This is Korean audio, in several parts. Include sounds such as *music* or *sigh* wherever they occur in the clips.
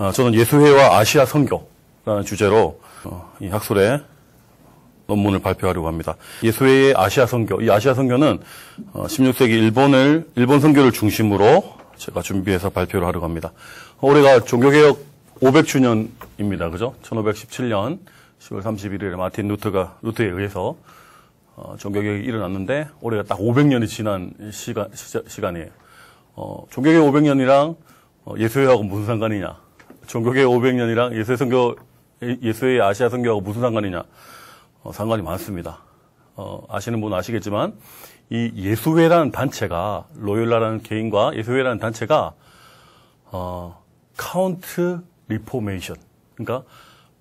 아, 저는 예수회와 아시아 선교라는 주제로 어, 이 학술에 논문을 발표하려고 합니다. 예수회의 아시아 선교. 이 아시아 선교는 16세기 어, 일본을 일본 선교를 중심으로 제가 준비해서 발표를 하려고 합니다. 올해가 종교개혁 500주년입니다. 그죠? 1517년 10월 31일에 마틴 루트가 루트에 의해서 어, 종교개혁이 일어났는데 올해가 딱 500년이 지난 시간 시간이에요. 종교개혁 500년이랑 예수회하고 무슨 상관이냐? 종교계 500년이랑 예수의 성교, 예수의 아시아 성교하고 무슨 상관이냐? 어, 상관이 많습니다. 어, 아시는 분은 아시겠지만 이 예수회라는 단체가 로열라라는 개인과 예수회라는 단체가 어, 카운트 리포메이션 그러니까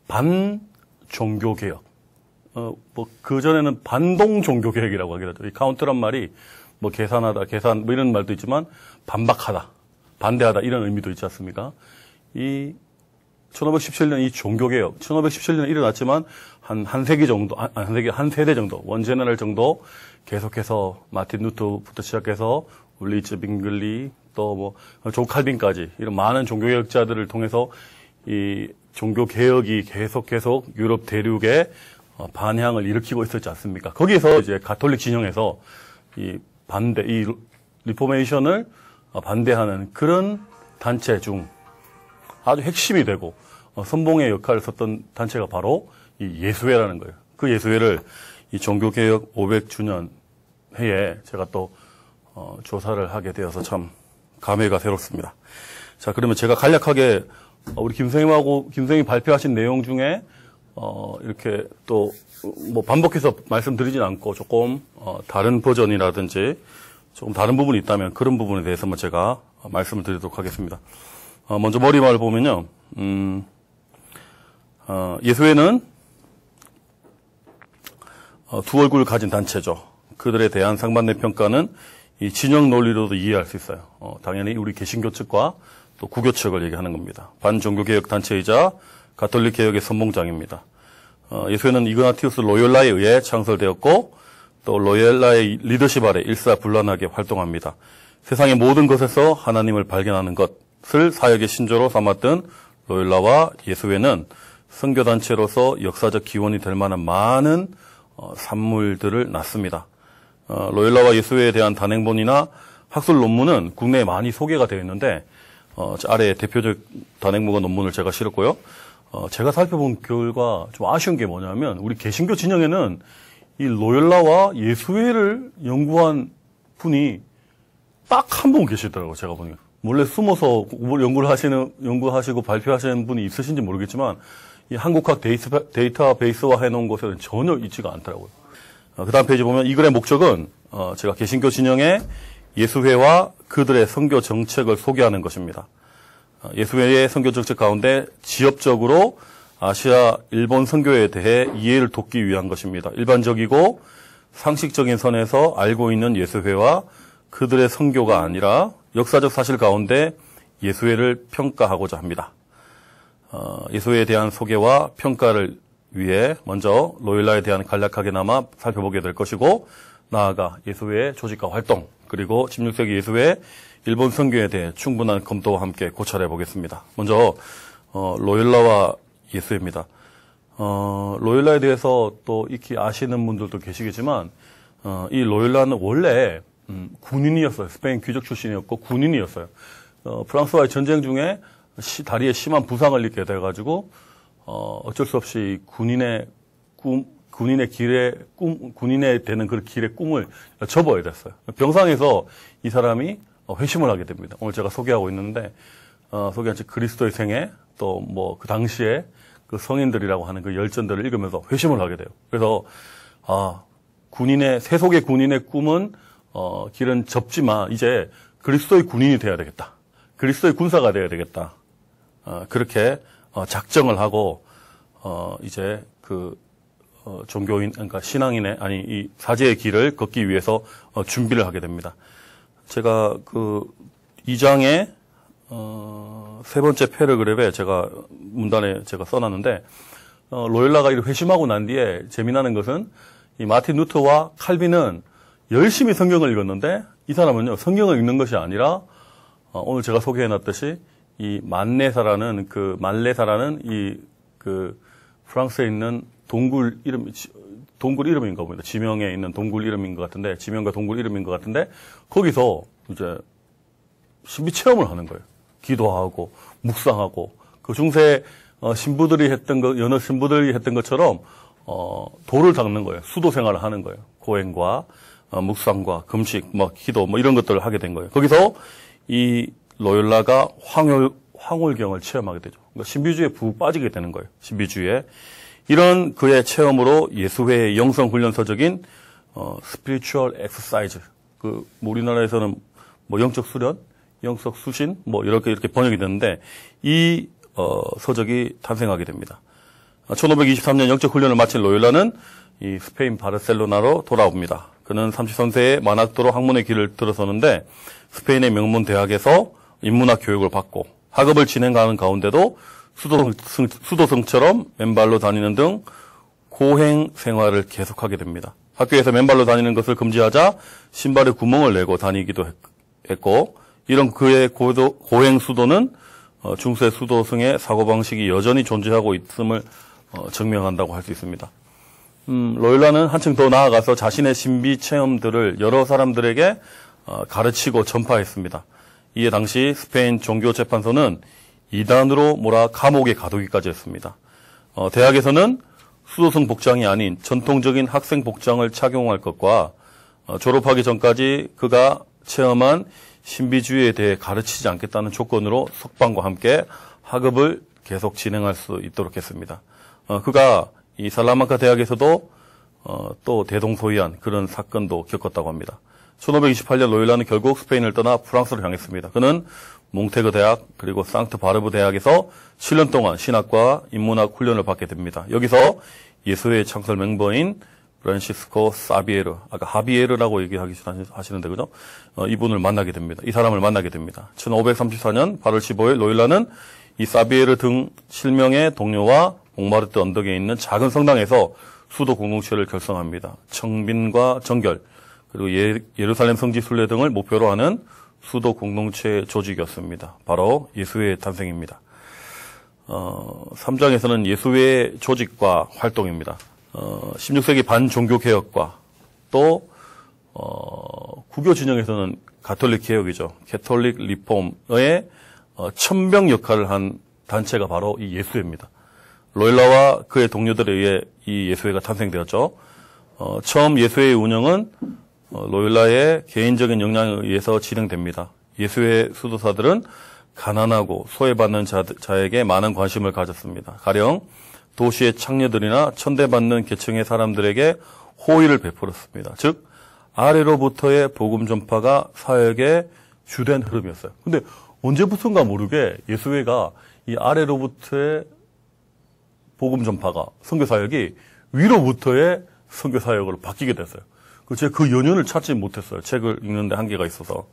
반 종교 개혁 어, 뭐그 전에는 반동 종교 개혁이라고 하기도 하죠. 이 카운트란 말이 뭐 계산하다 계산 뭐 이런 말도 있지만 반박하다 반대하다 이런 의미도 있지 않습니까? 이 1517년 이 종교개혁, 1517년에 일어났지만 한, 한 세기 정도, 한, 한 세기, 한 세대 정도, 원제너럴 정도 계속해서 마틴 루트부터 시작해서 울리츠 빙글리 또 뭐 조칼빈까지 이런 많은 종교개혁자들을 통해서 이 종교개혁이 계속 계속 유럽 대륙에 어, 반향을 일으키고 있었지 않습니까? 거기에서 이제 가톨릭 진영에서 이 반대, 이 리포메이션을 반대하는 그런 단체 중 아주 핵심이 되고 어, 선봉의 역할을 썼던 단체가 바로 이 예수회라는 거예요. 그 예수회를 이 종교개혁 500주년 해에 제가 또 어, 조사를 하게 되어서 참 감회가 새롭습니다. 자 그러면 제가 간략하게 어, 우리 김생님하고 김생님 발표하신 내용 중에 어, 이렇게 또뭐 반복해서 말씀드리진 않고 조금 어, 다른 버전이라든지 조금 다른 부분이 있다면 그런 부분에 대해서 제가 말씀을 드리도록 하겠습니다. 어, 먼저 머리말을 보면요. 음, 어, 예수회는 어, 두 얼굴을 가진 단체죠. 그들에 대한 상반된 평가는 이 진영 논리로도 이해할 수 있어요. 어, 당연히 우리 개신교 측과 또 구교 측을 얘기하는 겁니다. 반종교개혁 단체이자 가톨릭 개혁의 선봉장입니다. 어, 예수회는 이그나티우스 로열라에 의해 창설되었고 또 로열라의 리더십 아래 일사불란하게 활동합니다. 세상의 모든 것에서 하나님을 발견하는 것, 을 사역의 신조로 삼았던 로일라와 예수회는 선교단체로서 역사적 기원이 될 만한 많은 어, 산물들을 낳습니다. 어, 로일라와 예수회에 대한 단행본이나 학술 논문은 국내에 많이 소개가 되어 있는데 어, 아래 대표적 단행본과 논문을 제가 실었고요. 제가 살펴본 결과 좀 아쉬운 게 뭐냐면 우리 개신교 진영에는 이 로열라와 예수회를 연구한 분이 딱 한 분 계시더라고요. 제가 보니까 몰래 숨어서 연구를 하시는 연구하시고 발표하시는 분이 있으신지 모르겠지만 이 한국학 데이터, 베이스화 해놓은 것에는 전혀 있지가 않더라고요. 어, 그 다음 페이지 보면 이 글의 목적은 어, 제가 개신교 진영의 예수회와 그들의 선교 정책을 소개하는 것입니다. 어, 예수회의 선교 정책 가운데 지역적으로 아시아 일본 선교에 대해 이해를 돕기 위한 것입니다. 일반적이고 상식적인 선에서 알고 있는 예수회와 그들의 선교가 아니라 역사적 사실 가운데 예수회를 평가하고자 합니다. 어, 예수회에 대한 소개와 평가를 위해 먼저 로일라에 대한 간략하게나마 살펴보게 될 것이고 나아가 예수회의 조직과 활동 그리고 16세기 예수회 일본 선교에 대해 충분한 검토와 함께 고찰해 보겠습니다. 먼저 어, 로일라와 예수회입니다. 어, 로일라에 대해서 또 익히 아시는 분들도 계시겠지만 어, 이 로일라는 원래 음, 군인이었어요. 스페인 귀족 출신이었고 군인이었어요. 어, 프랑스와의 전쟁 중에 시, 다리에 심한 부상을 입게 돼가지고 어, 어쩔 수 없이 군인의 꿈, 군인의 길에 꿈, 군인의 되는 그 길의 꿈을 접어야 됐어요. 병상에서 이 사람이 어, 회심을 하게 됩니다. 오늘 제가 소개하고 있는데 어, 소개한 지 그리스도의 생애 또 뭐 그 당시에 그 성인들이라고 하는 그 열전들을 읽으면서 회심을 하게 돼요. 그래서 아 군인의 세속의 군인의 꿈은 어, 길은 접지만 이제 그리스도의 군인이 되어야 되겠다. 그리스도의 군사가 되어야 되겠다. 어, 그렇게 어, 작정을 하고 어, 이제 그 어, 종교인 그러니까 신앙인의 아니 이 사제의 길을 걷기 위해서 어, 준비를 하게 됩니다. 제가 그2장에 어, 세 번째 패러그랩에 제가 문단에 제가 써놨는데 어, 로엘라가 이를 회심하고 난 뒤에 재미나는 것은 이 마틴 루터와 칼빈은 열심히 성경을 읽었는데 이 사람은요 성경을 읽는 것이 아니라 어, 오늘 제가 소개해놨듯이 이 만레사라는 그 만레사라는 이 그 프랑스에 있는 동굴 이름 동굴 이름인 가 봅니다. 지명에 있는 동굴 이름인 것 같은데 지명과 동굴 이름인 것 같은데 거기서 이제 신비 체험을 하는 거예요. 기도하고 묵상하고 그 중세 어, 신부들이 했던 것 연어 신부들이 했던 것처럼 어, 돌을 닦는 거예요. 수도 생활을 하는 거예요. 고행과 어, 묵상과 금식, 뭐 기도, 뭐 이런 것들을 하게 된 거예요. 거기서 이 로열라가 황홀, 황홀경을 체험하게 되죠. 그러니까 신비주의에 부 빠지게 되는 거예요. 신비주의에 이런 그의 체험으로 예수회의 영성 훈련서적인 어, 스피리추얼 엑서사이즈, 그 뭐 우리나라에서는 뭐 영적 수련, 영적 수신, 뭐 이렇게 이렇게 번역이 되는데 이 어, 서적이 탄생하게 됩니다. 1523년 영적 훈련을 마친 로열라는 이 스페인 바르셀로나로 돌아옵니다. 그는 3 0선세의 만학도로 학문의 길을 들어서는데 스페인의 명문 대학에서 인문학 교육을 받고 학업을 진행하는 가운데도 수도승, 수도승처럼 맨발로 다니는 등 고행 생활을 계속하게 됩니다. 학교에서 맨발로 다니는 것을 금지하자 신발에 구멍을 내고 다니기도 했고 이런 그의 고도, 고행 수도는 어, 중세 수도승의 사고방식이 여전히 존재하고 있음을 어, 증명한다고 할 수 있습니다. 음, 로일라는 한층 더 나아가서 자신의 신비 체험들을 여러 사람들에게 어, 가르치고 전파했습니다. 이에 당시 스페인 종교재판소는 이단으로 몰아 감옥에 가두기까지 했습니다. 어, 대학에서는 수도승 복장이 아닌 전통적인 학생 복장을 착용할 것과 어, 졸업하기 전까지 그가 체험한 신비주의에 대해 가르치지 않겠다는 조건으로 석방과 함께 학업을 계속 진행할 수 있도록 했습니다. 어, 그가 이살라마카 대학에서도 어, 또 대동소이한 그런 사건도 겪었다고 합니다. 1528년 로일라는 결국 스페인을 떠나 프랑스로 향했습니다. 그는 몽테그 대학 그리고 상트 바르브 대학에서 7년 동안 신학과 인문학 훈련을 받게 됩니다. 여기서 예수의 창설 멤버인 브란시스코 사비에르, 아까 하비에르라고 얘기하기 하시는데 그죠? 어, 이분을 만나게 됩니다. 이 사람을 만나게 됩니다. 1534년 8월 15일 로일라는 이 사비에르 등7명의 동료와 옥마르트 언덕에 있는 작은 성당에서 수도 공동체를 결성합니다. 청빈과 정결 그리고 예, 예루살렘 성지 순례 등을 목표로 하는 수도 공동체 조직이었습니다. 바로 예수의 탄생입니다. 어, 3장에서는 예수의 조직과 활동입니다. 어, 16세기 반종교 개혁과 또 어, 국교 진영에서는 가톨릭 개혁이죠. 캐톨릭 리폼의 어, 천병 역할을 한 단체가 바로 이 예수회입니다. 로일라와 그의 동료들에 의해 이 예수회가 탄생되었죠. 어, 처음 예수회의 운영은 어, 로일라의 개인적인 역량에 의해서 진행됩니다. 예수회 수도사들은 가난하고 소외받는 자, 에게 많은 관심을 가졌습니다. 가령 도시의 창녀들이나 천대받는 계층의 사람들에게 호의를 베풀었습니다. 즉 아래로부터의 복음 전파가 사역의 주된 흐름이었어요. 근데 언제부턴가 모르게 예수회가 이 아래로부터의 복음 전파가 선교 사역이 위로부터의 선교 사역으로 바뀌게 됐어요. 그 제가 그 연륜을 찾지 못했어요. 책을 읽는데 한계가 있어서.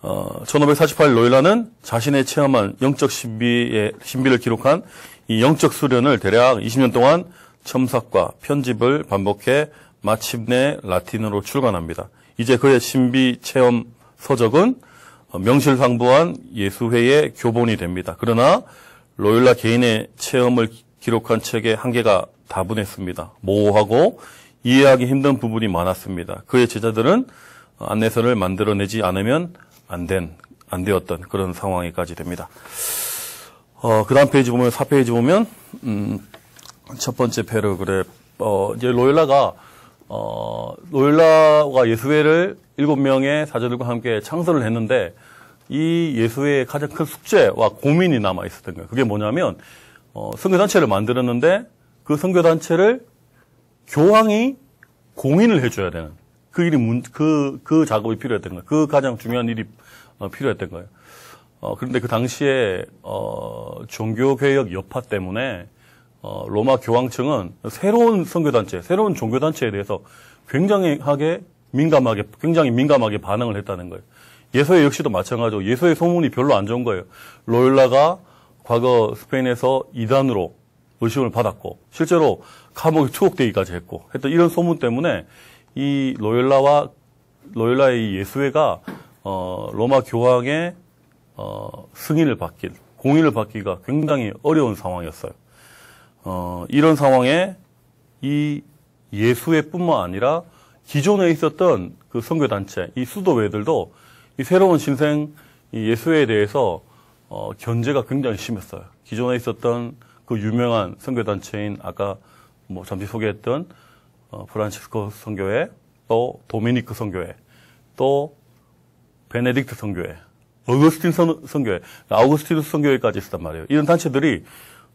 어, 1548 로일라는 자신의 체험한 영적 신비의, 신비를 기록한 이 영적 수련을 대략 20년 동안 첨삭과 편집을 반복해 마침내 라틴으로 출간합니다. 이제 그의 신비 체험 서적은 명실상부한 예수회의 교본이 됩니다. 그러나 로일라 개인의 체험을 기록한 책의 한계가 다분했습니다. 모호하고 이해하기 힘든 부분이 많았습니다. 그의 제자들은 안내서를 만들어내지 않으면 안 된, 안 되었던 그런 상황에까지 됩니다. 어, 그 다음 페이지 보면, 4페이지 보면, 음, 첫 번째 패러그래, 어, 이제 로엘라가 어, 로열라가 예수회를 일곱 명의 사제들과 함께 창설을 했는데, 이 예수회의 가장 큰 숙제와 고민이 남아있었던 거예요. 그게 뭐냐면, 어, 선교단체를 만들었는데 그성교단체를 교황이 공인을 해줘야 되는 그 일이 문, 그, 그 작업이 필요했던 거예요. 그 가장 중요한 일이 어, 필요했던 거예요. 어, 그런데 그 당시에 어, 종교개혁 여파 때문에 어, 로마 교황청은 새로운 선교단체, 새로운 종교단체에 대해서 굉장히 하게 민감하게, 굉장히 민감하게 반응을 했다는 거예요. 예수의 역시도 마찬가지고 예수의 소문이 별로 안 좋은 거예요. 로열라가 과거 스페인에서 이단으로 의심을 받았고 실제로 감옥에 투옥되기까지 했고 했던 이런 소문 때문에 이 로열라와 로열라의 예수회가 어, 로마 교황의 어, 승인을 받길 공인을 받기가 굉장히 어려운 상황이었어요. 어, 이런 상황에 이 예수회뿐만 아니라 기존에 있었던 그 선교단체, 이 수도회들도 이 새로운 신생 예수회에 대해서 어, 견제가 굉장히 심했어요. 기존에 있었던 그 유명한 선교단체인 아까 뭐 잠시 소개했던 어, 프란치스코 선교회, 또 도미니크 선교회, 또 베네딕트 선교회, 어거스틴 선, 교회아우구스티드 선교회까지 있었단 말이에요. 이런 단체들이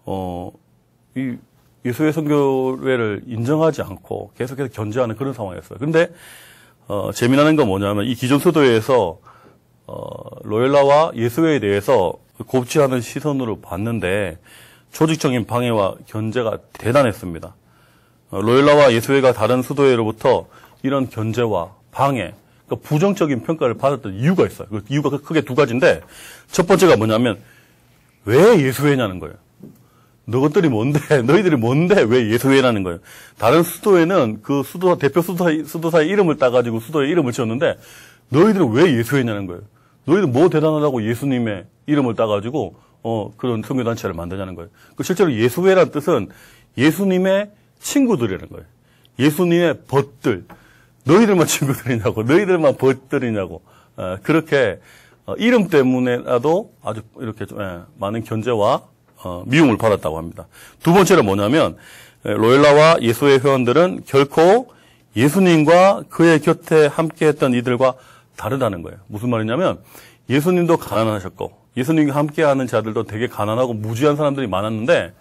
어, 이 예수의 선교회를 인정하지 않고 계속해서 견제하는 그런 상황이었어요. 근데 어, 재미나는 건 뭐냐면 이 기존 수도회에서 어, 로엘라와 예수회에 대해서 곱지 않은 시선으로 봤는데 조직적인 방해와 견제가 대단했습니다. 어, 로열라와 예수회가 다른 수도회로부터 이런 견제와 방해, 그러니까 부정적인 평가를 받았던 이유가 있어요. 그 이유가 크게 두 가지인데 첫 번째가 뭐냐면 왜 예수회냐는 거예요. 너것들이 뭔데? *laughs* 너희들이 뭔데? 왜 예수회라는 거예요? 다른 수도회는 그수도 대표 수도사, 수도사의 이름을 따가지고 수도의 이름을 지었는데, 너희들은 왜 예수회냐는 거예요. 너희들 뭐 대단하다고 예수님의 이름을 따가지고 어, 그런 선교단체를 만드냐는 거예요. 그 실제로 예수회란 뜻은 예수님의 친구들이라는 거예요. 예수님의 벗들. 너희들만 *laughs* 친구들이냐고, 너희들만 벗들이냐고. 에, 어, 그렇게 어, 이름 때문에라도 아주 이렇게 좀 에, 예, 많은 견제와 어, 미움을 받았다고 합니다. 두 번째는 뭐냐면 에, 예, 로엘라와 예수의 회원들은 결코 예수님과 그의 곁에 함께했던 이들과 다르다는 거예요. 무슨 말이냐면 예수님도 가난하셨고 예수님과 함께하는 자들도 되게 가난하고 무지한 사람들이 많았는데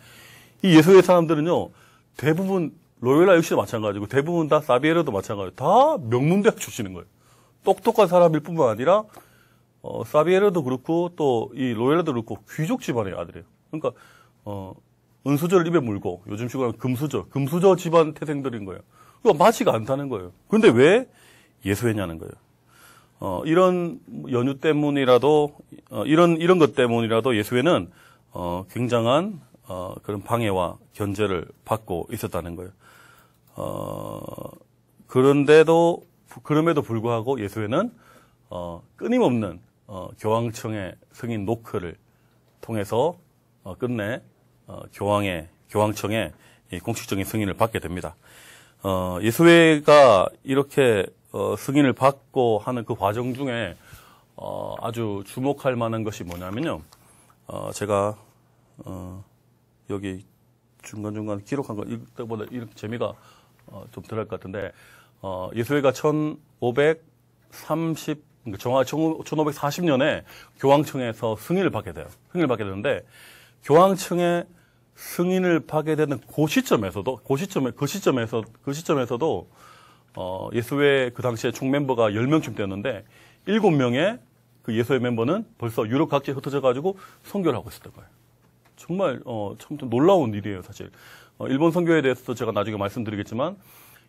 이 예수의 사람들은요 대부분 로요라 역시도 마찬가지고 대부분 다 사비에르도 마찬가지고 다 명문대학 출신인 거예요. 똑똑한 사람일 뿐만 아니라 어, 사비에르도 그렇고 또 이 로요라도 그렇고 귀족 집안의 아들이에요. 그러니까 어, 은수저를 입에 물고 요즘 식으로 하면 금수저, 금수저 집안 태생들인 거예요. 그거 맞지가 안타는 거예요. 그런데 왜 예수했냐는 거예요. 어, 이런 연유 때문이라도 어, 이런 이런 것 때문이라도 예수회는 어, 굉장한 어, 그런 방해와 견제를 받고 있었다는 거예요. 어, 그런데도 그럼에도 불구하고 예수회는 어, 끊임없는 어, 교황청의 승인 노크를 통해서 어, 끝내 어, 교황의 교황청의 공식적인 승인을 받게 됩니다. 어, 예수회가 이렇게 어, 승인을 받고 하는 그 과정 중에 어, 아주 주목할 만한 것이 뭐냐면요. 어, 제가 어, 여기 중간중간 기록한 거 이때보다 이렇게 재미가 어, 좀 덜할 것 같은데 어, 예수회가 1530 정확히 1540년에 교황청에서 승인을 받게 돼요. 승인을 받게 되는데 교황청의 승인을 파괴되는 그 시점에서도 그 시점에 그 시점에서 그 시점에서도 어, 예수회 그 당시에 총 멤버가 10명쯤 되었는데 7명의 그 예수회 멤버는 벌써 유럽 각지에 흩어져 가지고 성교를 하고 있었던 거예요. 정말 어, 참 놀라운 일이에요, 사실. 어, 일본 성교에 대해서도 제가 나중에 말씀드리겠지만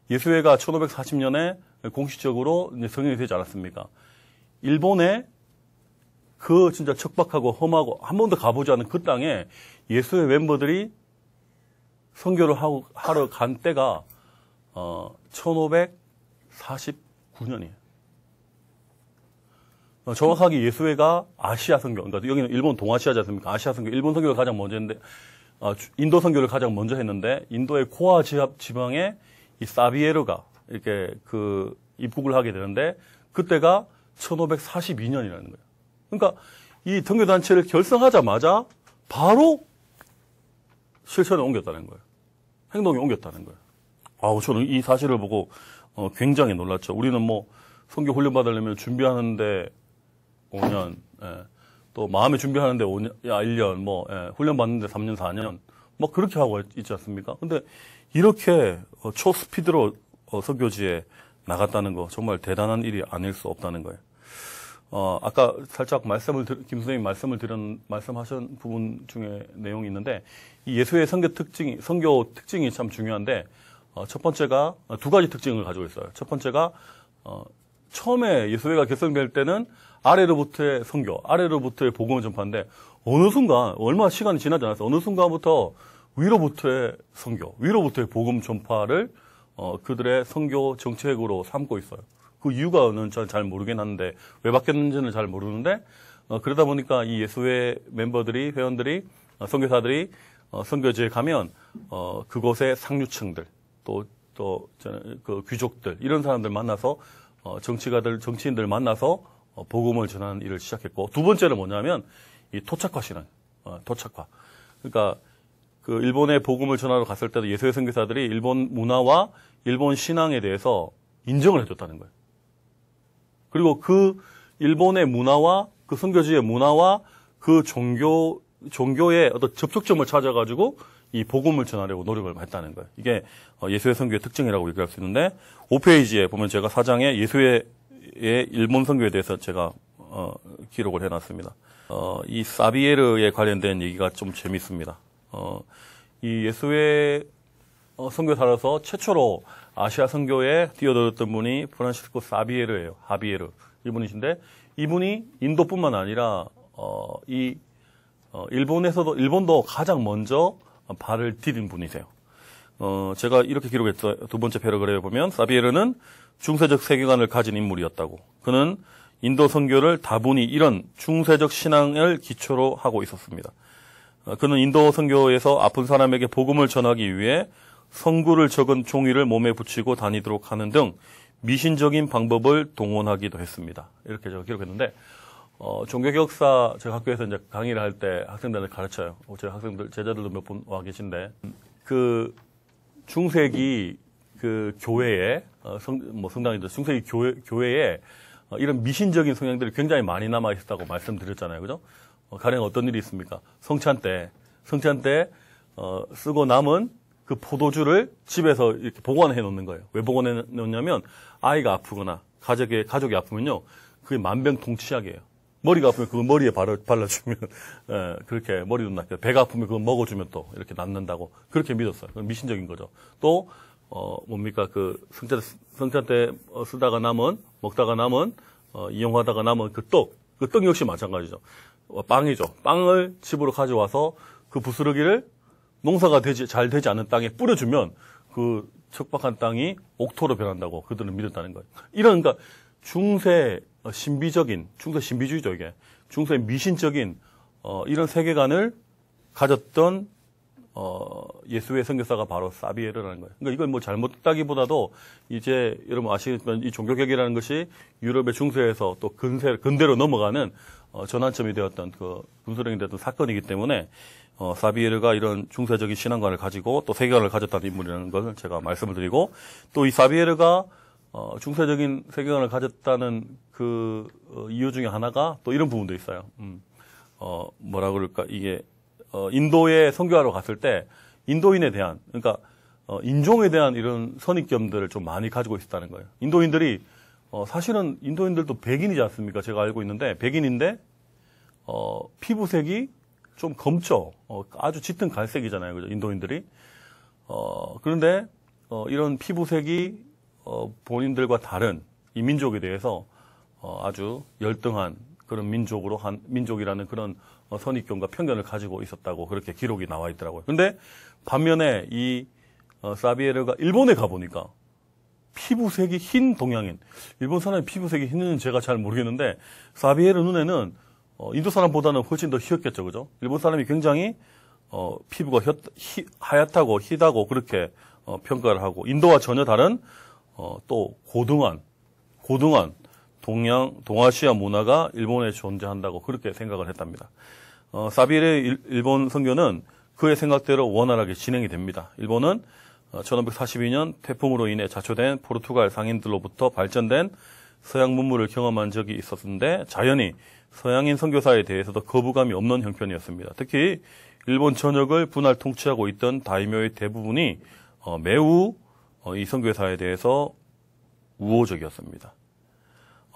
예수회가 1540년에 공식적으로 성인이 되지 않았습니까? 일본의 그 진짜 척박하고 험하고 한 번도 가보지 않은 그 땅에 예수의 멤버들이 선교를 하고, 하러 간 때가 어, 1549년이에요. 어, 정확하게 예수회가 아시아 선교, 그러니까 여기는 일본 동아시아지 않습니까? 아시아 선교, 일본 선교를 가장 먼저 했는데, 어, 인도 선교를 가장 먼저 했는데, 인도의 코아 지방에 이 사비에르가 이렇게 그 입국을 하게 되는데, 그때가 1542년이라는 거예요. 그러니까 이 등교단체를 결성하자마자 바로 실천에 옮겼다는 거예요. 행동에 옮겼다는 거예요. 아우, 저는 이 사실을 보고 어, 굉장히 놀랐죠. 우리는 뭐 성교 훈련 받으려면 준비하는데 5년, 예. 또 마음에 준비하는데 5년, 야, 1년, 뭐 예. 훈련 받는데 3년, 4년, 뭐 그렇게 하고 있지 않습니까? 근데 이렇게 어, 초스피드로 어, 석교지에 나갔다는 거 정말 대단한 일이 아닐 수 없다는 거예요. 어, 아까 살짝 말씀을, 드, 김 선생님 말씀을 드린, 말씀하신 부분 중에 내용이 있는데, 이 예수의 성교 특징이, 성교 특징이 참 중요한데, 어, 첫 번째가, 두 가지 특징을 가지고 있어요. 첫 번째가, 어, 처음에 예수회가 개성될 때는 아래로부터의 성교, 아래로부터의 복음을 전파하는데 어느 순간, 얼마 시간이 지나지 않았어 어느 순간부터 위로부터의 성교, 위로부터의 복음 전파를, 어, 그들의 성교 정책으로 삼고 있어요. 그 이유가는 저잘 모르긴 한데 왜 바뀌었는지는 잘 모르는데 어, 그러다 보니까 이 예수회 멤버들이 회원들이 어, 선교사들이 어, 선교지에 가면 어, 그곳의 상류층들 또또그 귀족들 이런 사람들 만나서 어, 정치가들 정치인들 만나서 어, 복음을 전하는 일을 시작했고 두 번째는 뭐냐면 이 토착화 신앙 어, 토착화 그러니까 그 일본에 복음을 전하러 갔을 때도 예수회 선교사들이 일본 문화와 일본 신앙에 대해서 인정을 해줬다는 거예요. 그리고 그 일본의 문화와 그 선교지의 문화와 그 종교 종교의 어떤 접촉점을 찾아가지고 이 복음을 전하려고 노력을 했다는 거예요. 이게 어, 예수의 선교의 특징이라고 얘기할 수 있는데 5페이지에 보면 제가 사장에 예수의 일본 선교에 대해서 제가 어, 기록을 해놨습니다. 어, 이 사비에르에 관련된 얘기가 좀 재밌습니다. 어, 이 예수의 어, 선교사로서 최초로 아시아 선교에 뛰어들었던 분이 프란시스코 사비에르예요. 하비에르 이분이신데 이분이 인도뿐만 아니라 어, 이 어, 일본에서도 일본도 가장 먼저 발을 디딘 분이세요. 어, 제가 이렇게 기록했어요. 두 번째 패러그래에 보면 사비에르는 중세적 세계관을 가진 인물이었다고. 그는 인도 선교를 다분히 이런 중세적 신앙을 기초로 하고 있었습니다. 어, 그는 인도 선교에서 아픈 사람에게 복음을 전하기 위해 성구를 적은 종이를 몸에 붙이고 다니도록 하는 등 미신적인 방법을 동원하기도 했습니다. 이렇게 제가 기록했는데 어, 종교격사 제가 학교에서 이제 강의를 할 때 학생들을 가르쳐요. 제 어, 학생들 제자들도 몇 분 와 계신데 그 중세기 그 교회에 어, 성, 뭐 성당이든 중세기 교회 교회에 어, 이런 미신적인 성향들이 굉장히 많이 남아 있었다고 말씀드렸잖아요, 그죠? 어, 가령 어떤 일이 있습니까? 성찬 때 성찬 때 어, 쓰고 남은 그 포도주를 집에서 이렇게 보관해 놓는 거예요. 왜 보관해 놓냐면 아이가 아프거나 가족이 가족이 아프면요. 그게 만병통치약이에요. 머리가 아프면 그거 머리에 발라, 주면 에, 그렇게 머리도 낫고 배가 아프면 그거 먹어주면 또 이렇게 낫는다고 그렇게 믿었어요. 미신적인 거죠. 또 어, 뭡니까 그 성찬 성찬 때 어, 쓰다가 남은 먹다가 남은 어, 이용하다가 남은 그 떡, 그 떡 역시 마찬가지죠. 어, 빵이죠. 빵을 집으로 가져와서 그 부스러기를 농사가 되지, 잘 되지 않은 땅에 뿌려주면 그 척박한 땅이 옥토로 변한다고 그들은 믿었다는 거예요. 이런, 그러니까 중세 신비적인, 중세 신비주의죠, 이게. 중세 미신적인, 어, 이런 세계관을 가졌던 어, 예수의 선교사가 바로 사비에르라는 거예요. 그러니까 이건뭐 잘못 다기보다도 이제 여러분 아시겠지만 이 종교개혁이라는 것이 유럽의 중세에서 또 근세, 근대로 넘어가는 어, 전환점이 되었던 그군수령이 되었던 사건이기 때문에 어, 사비에르가 이런 중세적인 신앙관을 가지고 또 세계관을 가졌다는 인물이라는 것을 제가 말씀을 드리고 또 이 사비에르가 어, 중세적인 세계관을 가졌다는 그 어, 이유 중에 하나가 또 이런 부분도 있어요. 음, 어, 뭐라 그럴까 이게 어, 인도에 선교하러 갔을 때 인도인에 대한 그러니까 어, 인종에 대한 이런 선입견들을 좀 많이 가지고 있었다는 거예요. 인도인들이 어, 사실은 인도인들도 백인이지 않습니까? 제가 알고 있는데 백인인데 어, 피부색이 좀 검죠. 어, 아주 짙은 갈색이잖아요, 그죠? 인도인들이. 어, 그런데 어, 이런 피부색이 어, 본인들과 다른 이 민족에 대해서 어, 아주 열등한 그런 민족으로 한 민족이라는 그런 어, 선입견과 편견을 가지고 있었다고 그렇게 기록이 나와 있더라고요. 근데 반면에 이 어, 사비에르가 일본에 가보니까 피부색이 흰 동양인. 일본 사람의 피부색이 흰은 제가 잘 모르겠는데 사비에르 눈에는 어, 인도 사람보다는 훨씬 더 희었겠죠, 그죠? 일본 사람이 굉장히 어, 피부가 혀, 히, 하얗다고 희다고 그렇게 어, 평가를 하고 인도와 전혀 다른 어, 또 고등한 고등한 동양, 동아시아 문화가 일본에 존재한다고 그렇게 생각을 했답니다. 어, 사비엘의 일, 본 선교는 그의 생각대로 원활하게 진행이 됩니다. 일본은 1542년 어, 태풍으로 인해 자초된 포르투갈 상인들로부터 발전된 서양 문물을 경험한 적이 있었는데 자연히 서양인 선교사에 대해서도 거부감이 없는 형편이었습니다. 특히 일본 전역을 분할 통치하고 있던 다이묘의 대부분이 어, 매우 어, 이 선교사에 대해서 우호적이었습니다.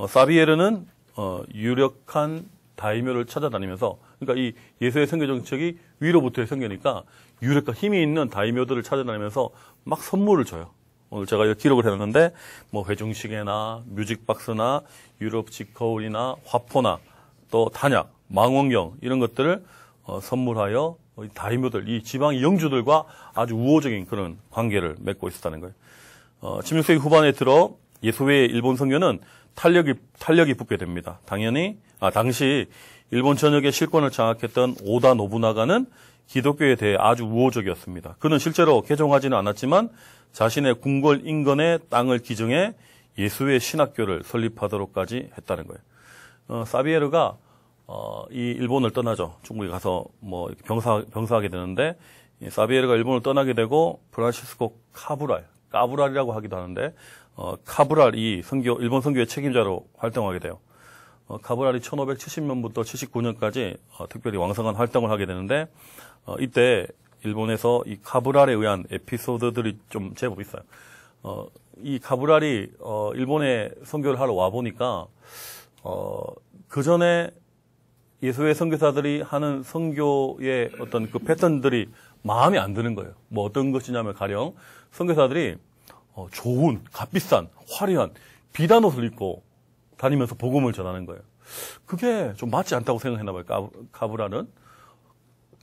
어, 사비에르는 어, 유력한 다이묘를 찾아다니면서 그러니까 이 예수의 선교 정책이 위로부터의 선교니까 유력과 힘이 있는 다이묘들을 찾아다니면서 막 선물을 줘요. 오늘 제가 기록을 해놨는데 뭐 회중시계나 뮤직박스나 유럽식 거울이나 화포나 또 단약, 망원경 이런 것들을 어, 선물하여 다이묘들, 이 지방 영주들과 아주 우호적인 그런 관계를 맺고 있었다는 거예요. 어, 16세기 후반에 들어 예수의 일본 선교는 탄력이 탄력이 붙게 됩니다. 당연히 아 당시 일본 전역의 실권을 장악했던 오다 노부나가는 기독교에 대해 아주 우호적이었습니다. 그는 실제로 개종하지는 않았지만 자신의 궁궐 인근의 땅을 기증해 예수의 신학교를 설립하도록까지 했다는 거예요. 어, 사비에르가 어, 이 일본을 떠나죠. 중국에 가서 뭐 병사 병사하게 되는데 사비에르가 일본을 떠나게 되고 프란시스코 카브랄 까브랄이라고 하기도 하는데 어, 카브랄이 선교, 일본 선교의 책임자로 활동하게 돼요. 어, 카브랄이 1570년부터 79년까지 어, 특별히 왕성한 활동을 하게 되는데 어, 이때 일본에서 이 카브랄에 의한 에피소드들이 좀 제법 있어요. 어, 이 카브랄이 어, 일본에 선교를 하러 와 보니까 어, 그 전에 예수의 선교사들이 하는 선교의 어떤 그 패턴들이 마음에 안 드는 거예요. 뭐 어떤 것이냐면 가령 선교사들이 어, 좋은, 값비싼, 화려한 비단 옷을 입고 다니면서 복음을 전하는 거예요. 그게 좀 맞지 않다고 생각했나 봐요. 가브라는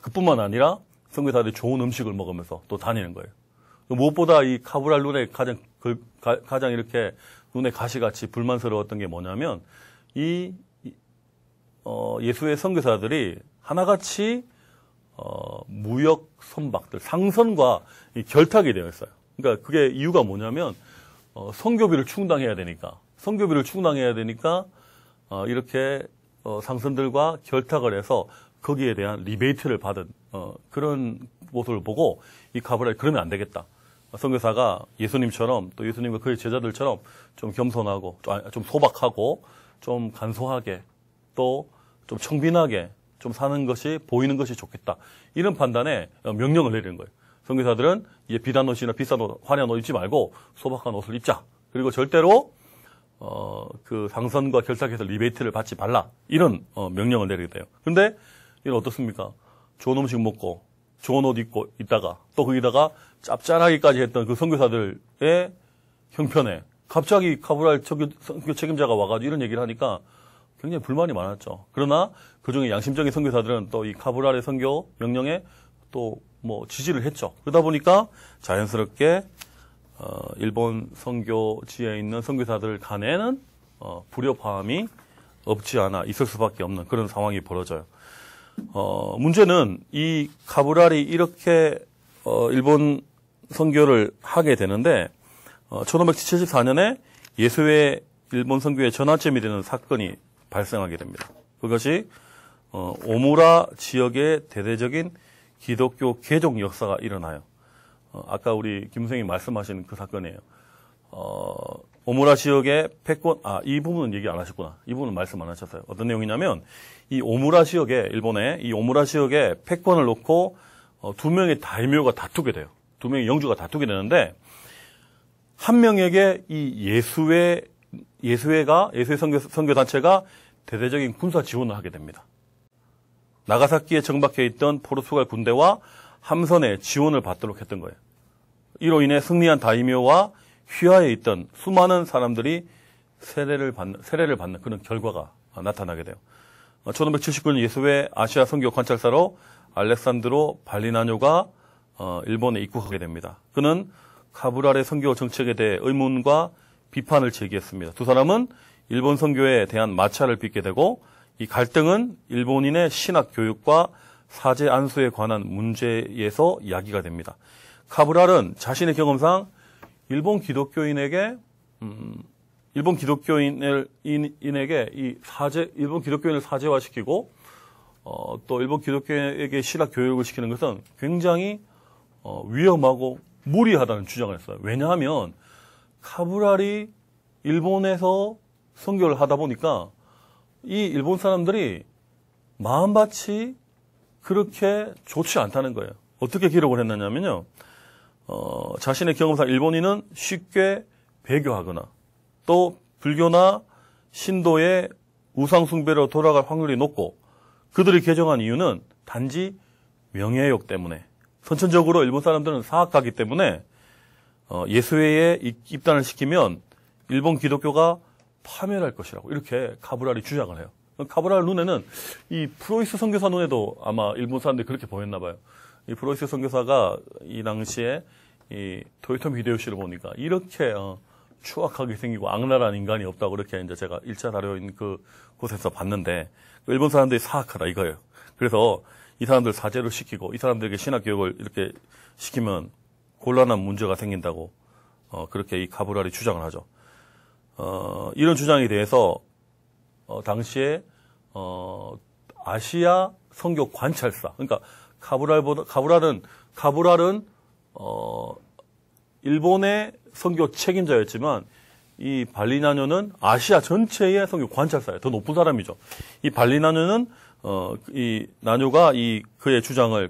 그뿐만 아니라 선교사들이 좋은 음식을 먹으면서 또 다니는 거예요. 무엇보다 이 카브랄 눈에 가장 그, 가, 장 이렇게 눈에 가시같이 불만스러웠던 게 뭐냐면 이 어, 예수의 선교사들이 하나같이 어, 무역 선박들 상선과 결탁이 되어 있어요. 그러니까 그게 이유가 뭐냐면 어, 성교비를 충당해야 되니까 성교비를 충당해야 되니까 어, 이렇게 어, 상선들과 결탁을 해서 거기에 대한 리베이트를 받은 어, 그런 모습을 보고 이 카브라에 그러면 안 되겠다. 성교사가 예수님처럼 또 예수님과 그의 제자들처럼 좀 겸손하고 아, 좀 소박하고 좀 간소하게 또 좀 청빈하게 좀 사는 것이 보이는 것이 좋겠다. 이런 판단에 명령을 내리는 거예요. 선교사들은 이제 비단 옷이나 비싼 옷, 화려한 옷 입지 말고 소박한 옷을 입자. 그리고 절대로 어, 그 상선과 결탁해서 리베이트를 받지 말라. 이런 어, 명령을 내리게 돼요. 근데 이건 어떻습니까? 좋은 음식 먹고 좋은 옷 입고 있다가 또 거기다가 짭짤하기까지 했던 그 선교사들의 형편에 갑자기 카브랄 선교 책임자가 와가지고 이런 얘기를 하니까 굉장히 불만이 많았죠. 그러나 그 중에 양심적인 선교사들은 또 이 카브랄의 선교 명령에 또뭐 지지를 했죠. 그러다 보니까 자연스럽게 어, 일본 선교지에 있는 선교사들 간에는 어, 불협화음이 없지 않아 있을 수밖에 없는 그런 상황이 벌어져요. 어, 문제는 이 카브랄이 이렇게 어, 일본 선교를 하게 되는데 어, 1574년에 예수의 일본 선교의 전환점이 되는 사건이 발생하게 됩니다. 그것이 어, 오무라 지역의 대대적인 기독교 개종 역사가 일어나요. 어, 아까 우리 김생이 말씀하신 그 사건이에요. 어, 오모라 지역의 패권, 아, 이 부분은 얘기 안 하셨구나. 이 부분은 말씀 안 하셨어요. 어떤 내용이냐면, 이 오모라 지역에, 일본의 이 오모라 지역에 패권을 놓고, 어, 두 명의 다이묘가 다투게 돼요. 두 명의 영주가 다투게 되는데, 한 명에게 이 예수회, 예수회가, 예수회 선교, 선교단체가 대대적인 군사 지원을 하게 됩니다. 나가사키에 정박해 있던 포르투갈 군대와 함선의 지원을 받도록 했던 거예요. 이로 인해 승리한 다이묘와 휘하에 있던 수많은 사람들이 세례를 받는, 세례를 받는 그런 결과가 나타나게 돼요. 1579년 어, 예수의 아시아 선교 관찰사로 알렉산드로 발리나뇨가 어, 일본에 입국하게 됩니다. 그는 카브랄의 선교 정책에 대해 의문과 비판을 제기했습니다. 두 사람은 일본 선교에 대한 마찰을 빚게 되고 이 갈등은 일본인의 신학 교육과 사제 안수에 관한 문제에서 이 야기가 됩니다. 카브랄은 자신의 경험상 일본 기독교인에게 음, 일본 기독교인에게이 사제 일본 기독교인을 사제화시키고 어, 또 일본 기독교에게 신학 교육을 시키는 것은 굉장히 어, 위험하고 무리하다는 주장을 했어요. 왜냐하면 카브랄이 일본에서 선교를 하다 보니까 이 일본 사람들이 마음밭이 그렇게 좋지 않다는 거예요. 어떻게 기록을 했느냐면요. 어, 자신의 경험상 일본인은 쉽게 배교하거나 또 불교나 신도의 우상숭배로 돌아갈 확률이 높고 그들이 개정한 이유는 단지 명예욕 때문에 선천적으로 일본 사람들은 사악가기 때문에 어, 예수회에 입단을 시키면 일본 기독교가 파멸할 것이라고 이렇게 카브랄이 주장을 해요. 카브랄 눈에는 이 프로이스 선교사 눈에도 아마 일본 사람들이 그렇게 보였나 봐요. 이 프로이스 선교사가 이 당시에 이 도요토미 히데요시를 보니까 이렇게 어, 추악하게 생기고 악랄한 인간이 없다고 그렇게 이제 제가 일차 자료인 그 곳에서 봤는데 그 일본 사람들이 사악하다 이거예요. 그래서 이 사람들 사죄를 시키고 이 사람들에게 신학 교육을 이렇게 시키면 곤란한 문제가 생긴다고 어, 그렇게 이 카브랄이 주장을 하죠. 어, 이런 주장에 대해서 어, 당시에 어, 아시아 성교 관찰사 그러니까 카브랄보다 카브랄은 카브랄은 어, 일본의 선교 책임자였지만 이 발리나뇨는 아시아 전체의 선교 관찰사예요. 더 높은 사람이죠. 이 발리나뇨는 어, 이 나뇨가 이 그의 주장을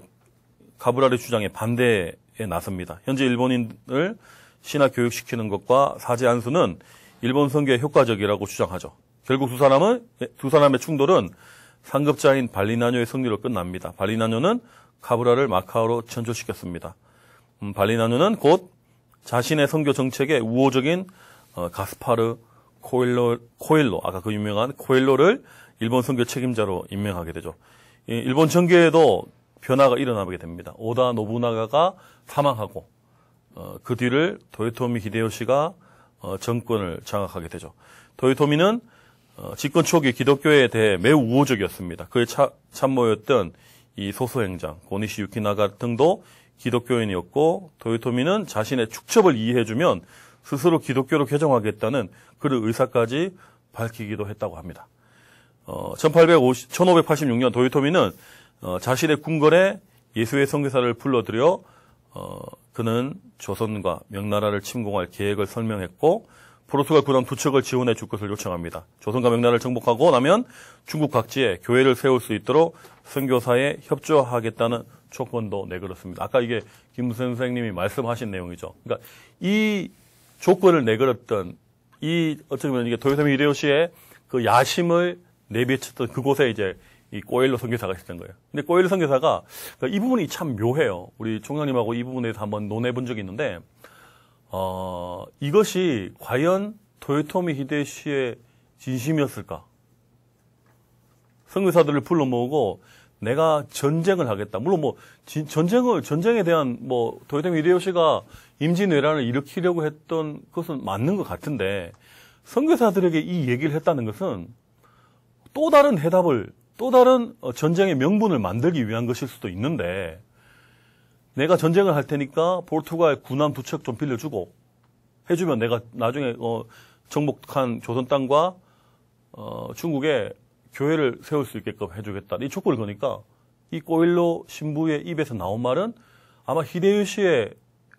카브랄의 주장에 반대에 나섭니다. 현재 일본인을 신화 교육시키는 것과 사제 안수는 일본 선교에 효과적이라고 주장하죠. 결국 두 사람은 두 사람의 충돌은 상급자인 발리나뇨의 승리로 끝납니다. 발리나뇨는 카브라를 마카오로 전조시켰습니다. 음, 발리나뇨는 곧 자신의 선교 정책의 우호적인 어, 가스파르 코일로, 코일로, 아까 그 유명한 코일로를 일본 선교 책임자로 임명하게 되죠. 일본 정교에도 변화가 일어나게 됩니다. 오다 노부나가가 사망하고 어, 그 뒤를 도요토미 히데요시가 어, 정권을 장악하게 되죠. 도요토미는 어, 집권 초기 기독교에 대해 매우 우호적이었습니다. 그의 차, 참모였던 이 소수행장 고니시 유키나가 등도 기독교인이었고 도요토미는 자신의 축첩을 이해해주면 스스로 기독교로 개정하겠다는 그를 의사까지 밝히기도 했다고 합니다. 어, 1850, 1586년 도요토미는 어, 자신의 궁궐에 예수의 성교사를 불러들여 어, 그는 조선과 명나라를 침공할 계획을 설명했고 포르투갈 군함 두 척을 지원해 줄 것을 요청합니다. 조선과 명나라를 정복하고 나면 중국 각지에 교회를 세울 수 있도록 선교사에 협조하겠다는 조건도 내걸었습니다. 아까 이게 김 선생님이 말씀하신 내용이죠. 그러니까 이 조건을 내걸었던 이어쩌면 이게 도요토미 히데요시의 그 야심을 내비쳤던 그곳에 이제 이꼬일러 선교사가 있었던 거예요. 근데 꼬일러 선교사가 그 이 부분이 참 묘해요. 우리 총장님하고 이 부분에 대해서 한번 논해 본 적이 있는데 어, 이것이 과연 도요토미 히데시의 진심이었을까? 선교사들을 불러 모으고 내가 전쟁을 하겠다. 물론 뭐 진, 전쟁을 전쟁에 대한 뭐 도요토미 히데요시가 임진왜란을 일으키려고 했던 것은 맞는 것 같은데 선교사들에게 이 얘기를 했다는 것은 또 다른 해답을 또 다른 어, 전쟁의 명분을 만들기 위한 것일 수도 있는데 내가 전쟁을 할 테니까 포르투갈 군함 두 척 좀 빌려주고 해주면 내가 나중에 어, 정복한 조선 땅과 어, 중국에 교회를 세울 수 있게끔 해주겠다. 이 촉구를 거니까 이 꼬일로 신부의 입에서 나온 말은 아마 히데요시의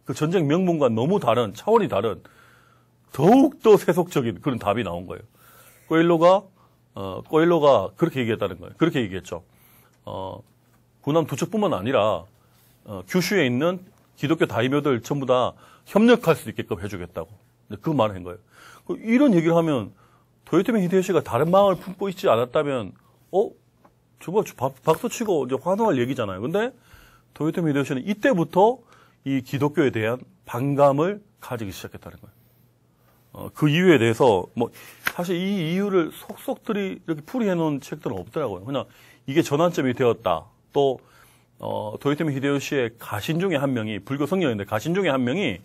그 전쟁 명분과 너무 다른 차원이 다른 더욱더 세속적인 그런 답이 나온 거예요. 꼬일로가 어, 꼬일로가 그렇게 얘기했다는 거예요. 그렇게 얘기했죠. 어, 군함 두 척뿐만 아니라 어, 규슈에 있는 기독교 다이묘들 전부 다 협력할 수 있게끔 해주겠다고. 그 말을 한 거예요. 그 이런 얘기를 하면 도요토미 히데요시가 다른 마음을 품고 있지 않았다면 어? 저거 박수치고 이제 환호할 얘기잖아요. 근데 도요토미 히데요시는 이때부터 이 기독교에 대한 반감을 가지기 시작했다는 거예요. 어, 그 이유에 대해서 뭐 사실 이 이유를 속속들이 이렇게 풀이해 놓은 책들은 없더라고요. 그냥 이게 전환점이 되었다. 또 어, 도요토미 히데요시의 가신 중에 한 명이 불교 성녀인데 가신 중에 한 명이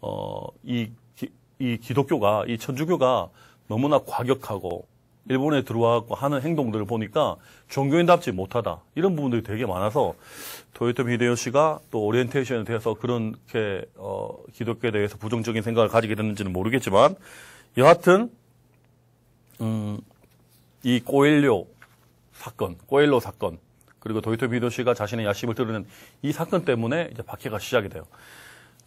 어, 이, 기, 이 기독교가 이 천주교가 너무나 과격하고 일본에 들어와갖고 하는 행동들을 보니까 종교인답지 못하다 이런 부분들이 되게 많아서 도요토미 히데요시가 또 오리엔테이션에 대해서 그렇게 어, 기독교에 대해서 부정적인 생각을 가지게 됐는지는 모르겠지만 여하튼 음, 이 꼬일료 사건, 꼬일로 사건 그리고 도요토미 히데요시가 자신의 야심을 드러낸 이 사건 때문에 이제 박해가 시작이 돼요.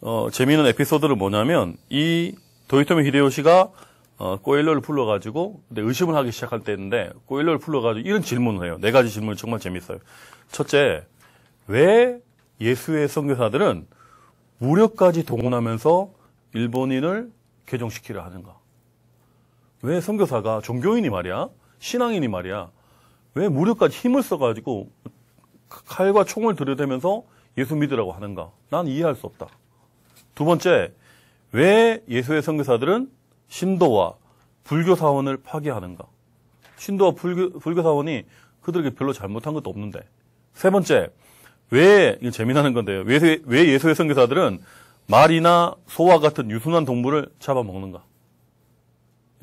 어, 재미있는 에피소드를 뭐냐면 이 도요토미 히데요시가 어, 꼬일러를 불러가지고 근데 의심을 하기 시작할 때인데 꼬일러를 불러가지고 이런 질문을 해요. 네 가지 질문 이 정말 재밌어요. 첫째, 왜 예수의 선교사들은 무력까지 동원하면서 일본인을 개종시키려 하는가? 왜 선교사가 종교인이 말이야, 신앙인이 말이야, 왜 무력까지 힘을 써가지고 칼과 총을 들여대면서 예수 믿으라고 하는가? 난 이해할 수 없다. 두 번째, 왜 예수의 선교사들은 신도와 불교 사원을 파괴하는가? 신도와 불교, 불교 사원이 그들에게 별로 잘못한 것도 없는데. 세 번째, 왜, 이거 재미나는 건데요. 왜, 왜 예수의 성교사들은 말이나 소와 같은 유순한 동물을 잡아먹는가?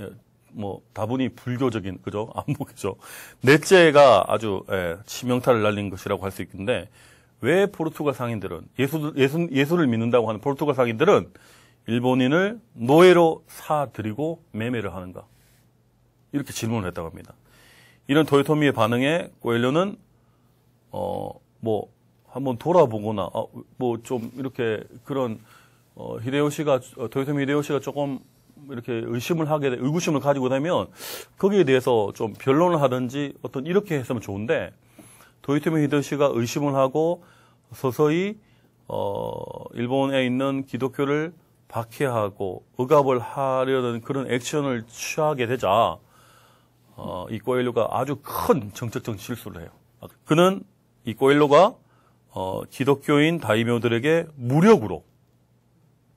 예, 뭐, 다분히 불교적인, 그죠? *laughs* 안목이죠. 넷째가 아주, 예, 치명타를 날린 것이라고 할 수 있는데, 겠왜 포르투갈 상인들은, 예수, 예수, 예수를 믿는다고 하는 포르투갈 상인들은 일본인을 노예로 사들이고 매매를 하는가? 이렇게 질문을 했다고 합니다. 이런 도요토미의 반응에 고엘료는 어, 뭐 한번 돌아보거나 어, 뭐좀 이렇게 그런 어, 히데요시가 어, 도요토미 히데요시가 조금 이렇게 의심을 하게 의구심을 가지고 되면 거기에 대해서 좀 변론을 하든지 어떤 이렇게 했으면 좋은데 도요토미 히데요시가 의심을 하고 서서히 어, 일본에 있는 기독교를 박해하고 억압을 하려는 그런 액션을 취하게 되자 어, 이 꼬일로가 아주 큰 정책적 실수를 해요. 그는 이 꼬일로가 어, 기독교인 다이묘들에게 무력으로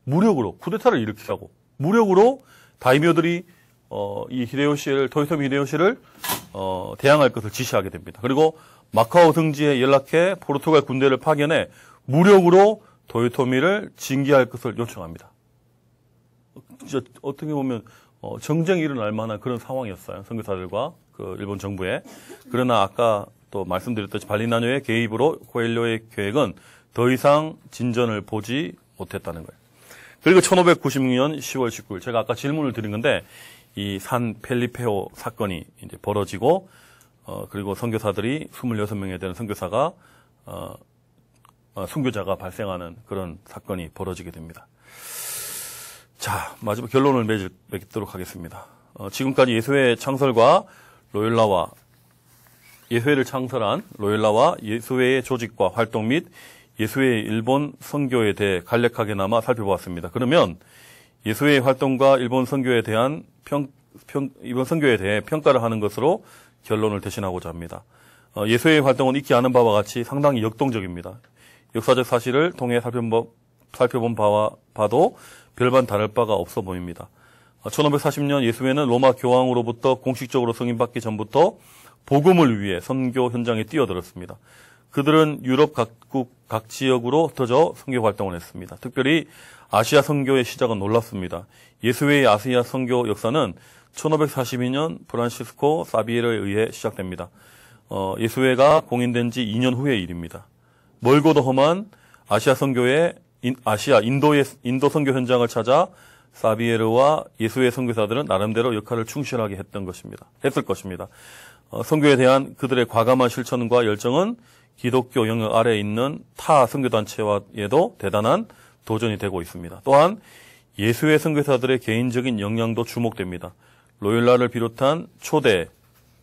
무력으로 쿠데타를 일으키라고 무력으로 다이묘들이 어, 이 히데요시를 토요토미 히데요시를 어, 대항할 것을 지시하게 됩니다. 그리고 마카오 등지에 연락해 포르투갈 군대를 파견해 무력으로 도요토미를 징계할 것을 요청합니다. 진짜 어떻게 보면 어, 정쟁이 일어날 만한 그런 상황이었어요. 선교사들과 그 일본 정부에. 그러나 아까 또 말씀드렸듯이 발리나뇨의 개입으로 코엘료의 계획은 더 이상 진전을 보지 못했다는 거예요. 그리고 1596년 10월 19일 제가 아까 질문을 드린 건데 이 산 펠리페오 사건이 이제 벌어지고 어 그리고 선교사들이 26명에 대한 선교사가 어, 어 순교자가 발생하는 그런 사건이 벌어지게 됩니다. 자, 마지막 결론을 맺, 맺도록 하겠습니다. 어, 지금까지 예수회 창설과 로엘라와 예수회를 창설한 로엘라와 예수회의 조직과 활동 및 예수회의 일본 선교에 대해 간략하게나마 살펴보았습니다. 그러면 예수회의 활동과 일본 선교에 대한 평, 평, 일본 선교에 대해 평가를 하는 것으로 결론을 대신하고자 합니다. 어, 예수회의 활동은 익히 아는 바와 같이 상당히 역동적입니다. 역사적 사실을 통해 살펴본, 살펴본 바와, 봐도 별반 다를 바가 없어 보입니다. 1540년 예수회는 로마 교황으로부터 공식적으로 승인받기 전부터 복음을 위해 선교 현장에 뛰어들었습니다. 그들은 유럽 각국 각 지역으로 흩어져 선교 활동을 했습니다. 특별히 아시아 선교의 시작은 놀랍습니다. 예수회의 아시아 선교 역사는 1542년 프란시스코 사비에르에 의해 시작됩니다. 어, 예수회가 공인된 지 2년 후의 일입니다. 멀고도 험한 아시아 선교의 인, 아시아 인도의 인도 선교 현장을 찾아 사비에르와 예수의 선교사들은 나름대로 역할을 충실하게 했던 것입니다. 했을 것입니다. 어, 선교에 대한 그들의 과감한 실천과 열정은 기독교 영역 아래에 있는 타 선교단체와에도 대단한 도전이 되고 있습니다. 또한 예수의 선교사들의 개인적인 영향도 주목됩니다. 로열라를 비롯한 초대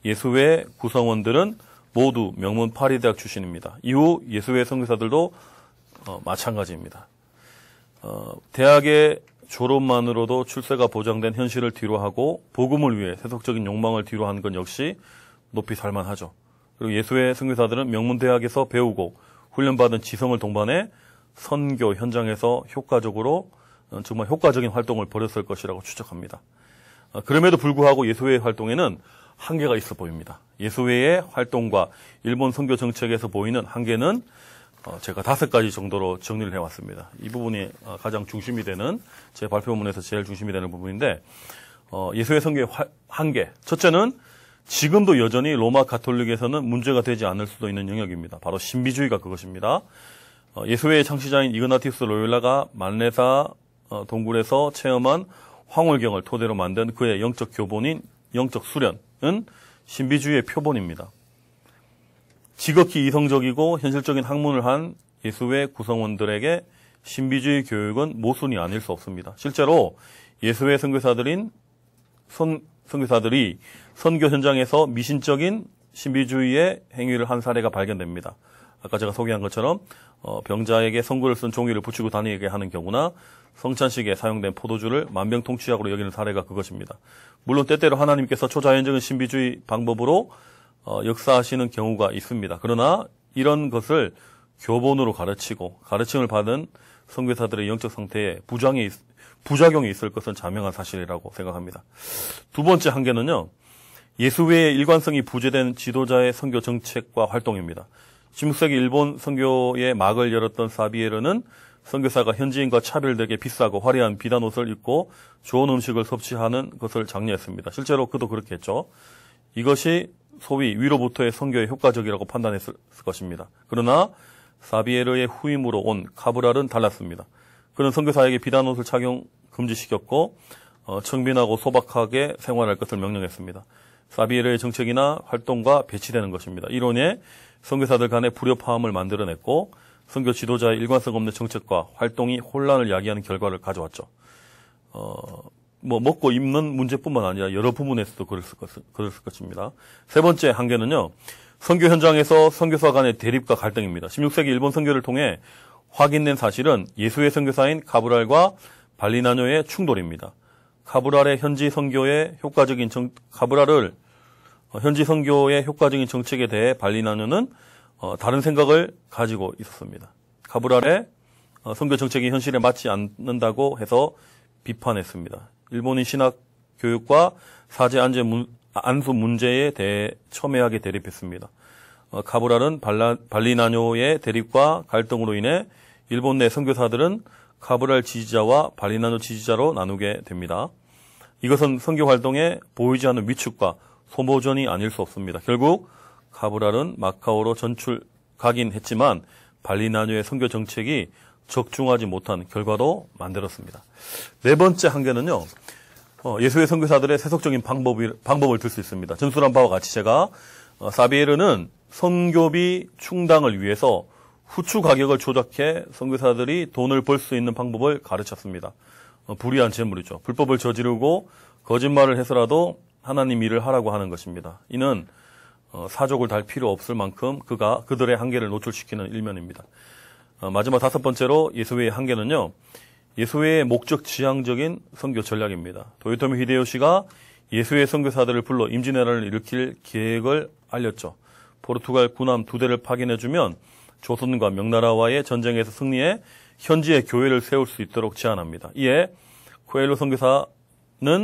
예수회 구성원들은 모두 명문 파리 대학 출신입니다. 이후 예수회 선교사들도 어, 마찬가지입니다. 어, 대학의 졸업만으로도 출세가 보장된 현실을 뒤로하고 복음을 위해 세속적인 욕망을 뒤로한 건 역시 높이 살만하죠. 그리고 예수의 승교사들은 명문 대학에서 배우고 훈련받은 지성을 동반해 선교 현장에서 효과적으로 어, 정말 효과적인 활동을 벌였을 것이라고 추측합니다. 어, 그럼에도 불구하고 예수회의 활동에는 한계가 있어 보입니다. 예수회의 활동과 일본 선교 정책에서 보이는 한계는 어, 제가 다섯 가지 정도로 정리를 해왔습니다. 이 부분이 어, 가장 중심이 되는 제 발표문에서 제일 중심이 되는 부분인데 어, 예수의 성교의 한계. 첫째는 지금도 여전히 로마 가톨릭에서는 문제가 되지 않을 수도 있는 영역입니다. 바로 신비주의가 그것입니다. 예수의 창시자인 이그나티스 로욜라가 만레사 동굴에서 체험한 황홀경을 토대로 만든 그의 영적 교본인 영적 수련은 신비주의의 표본입니다. 지극히 이성적이고 현실적인 학문을 한 예수회 구성원들에게 신비주의 교육은 모순이 아닐 수 없습니다. 실제로 예수회 선교사들인 선, 선교사들이 선교 현장에서 미신적인 신비주의의 행위를 한 사례가 발견됩니다. 아까 제가 소개한 것처럼 어, 병자에게 선고를 쓴 종이를 붙이고 다니게 하는 경우나 성찬식에 사용된 포도주를 만병통치약으로 여기는 사례가 그것입니다. 물론 때때로 하나님께서 초자연적인 신비주의 방법으로 어, 역사하시는 경우가 있습니다. 그러나 이런 것을 교본으로 가르치고 가르침을 받은 선교사들의 영적 상태에 부작용이, 부작용이 있을 것은 자명한 사실이라고 생각합니다. 두 번째 한계는요. 예수 외에 일관성이 부재된 지도자의 선교 정책과 활동입니다. 16세기 일본 선교의 막을 열었던 사비에르는 선교사가 현지인과 차별되게 비싸고 화려한 비단 옷을 입고 좋은 음식을 섭취하는 것을 장려했습니다. 실제로 그도 그렇게 했죠. 이것이 소위 위로부터의 선교에 효과적이라고 판단했을 것입니다. 그러나 사비에르의 후임으로 온 카브랄은 달랐습니다. 그는 선교사에게 비단옷을 착용 금지시켰고 어, 청빈하고 소박하게 생활할 것을 명령했습니다. 사비에르의 정책이나 활동과 배치되는 것입니다. 이론에 선교사들 간의 불협화음을 만들어냈고 선교 지도자의 일관성 없는 정책과 활동이 혼란을 야기하는 결과를 가져왔죠. 어, 뭐 먹고 입는 문제뿐만 아니라 여러 부분에서도 그랬을, 것, 그랬을 것입니다. 세 번째 한계는요. 선교 현장에서 선교사 간의 대립과 갈등입니다. 16세기 일본 선교를 통해 확인된 사실은 예수의 선교사인 카브랄과 발리나뇨의 충돌입니다. 카브랄의 현지 선교의 효과적인 정, 카브랄을 어, 현지 선교의 효과적인 정책에 대해 발리나뇨는 어, 다른 생각을 가지고 있었습니다. 카브랄의 어, 선교 정책이 현실에 맞지 않는다고 해서 비판했습니다. 일본인 신학 교육과 사제 안제 문, 안수 문제에 대해 첨예하게 대립했습니다. 어, 카브랄은 발리나뇨의 대립과 갈등으로 인해 일본 내 선교사들은 카브랄 지지자와 발리나뇨 지지자로 나누게 됩니다. 이것은 선교 활동에 보이지 않는 위축과 소모전이 아닐 수 없습니다. 결국 카브랄은 마카오로 전출 가긴 했지만 발리나뇨의 선교 정책이 적중하지 못한 결과도 만들었습니다. 네 번째 한계는요. 어, 예수의 선교사들의 세속적인 방법을, 방법을 들 수 있습니다. 전술한 바와 같이 제가 어, 사비에르는 선교비 충당을 위해서 후추 가격을 조작해 선교사들이 돈을 벌 수 있는 방법을 가르쳤습니다. 어, 불의한 재물이죠. 불법을 저지르고 거짓말을 해서라도 하나님 일을 하라고 하는 것입니다. 이는 어, 사족을 달 필요 없을 만큼 그가 그들의 한계를 노출시키는 일면입니다. 어, 마지막 다섯 번째로 예수회의 한계는요. 예수회의 목적 지향적인 선교 전략입니다. 도요토미 히데요시가 예수의 선교사들을 불러 임진왜란을 일으킬 계획을 알렸죠. 포르투갈 군함 두 대를 파견해주면 조선과 명나라와의 전쟁에서 승리해 현지의 교회를 세울 수 있도록 제안합니다. 이에 코엘로 선교사는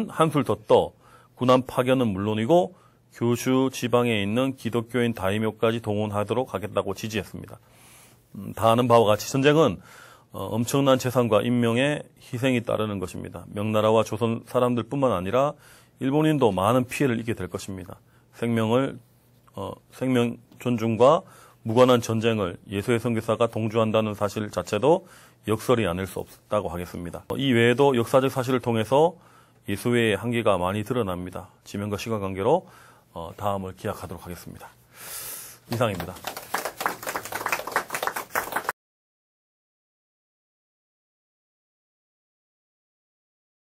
한술 더 떠 군함 파견은 물론이고 교주 지방에 있는 기독교인 다이묘까지 동원하도록 하겠다고 지지했습니다. 다 아는 바와 같이 전쟁은 어, 엄청난 재산과 인명의 희생이 따르는 것입니다. 명나라와 조선 사람들뿐만 아니라 일본인도 많은 피해를 입게 될 것입니다. 생명을 어, 생명 존중과 무관한 전쟁을 예수의 성교사가 동조한다는 사실 자체도 역설이 아닐 수 없다고 하겠습니다. 이 외에도 역사적 사실을 통해서 예수의 한계가 많이 드러납니다. 지명과 시간 관계로 어, 다음을 기약하도록 하겠습니다. 이상입니다.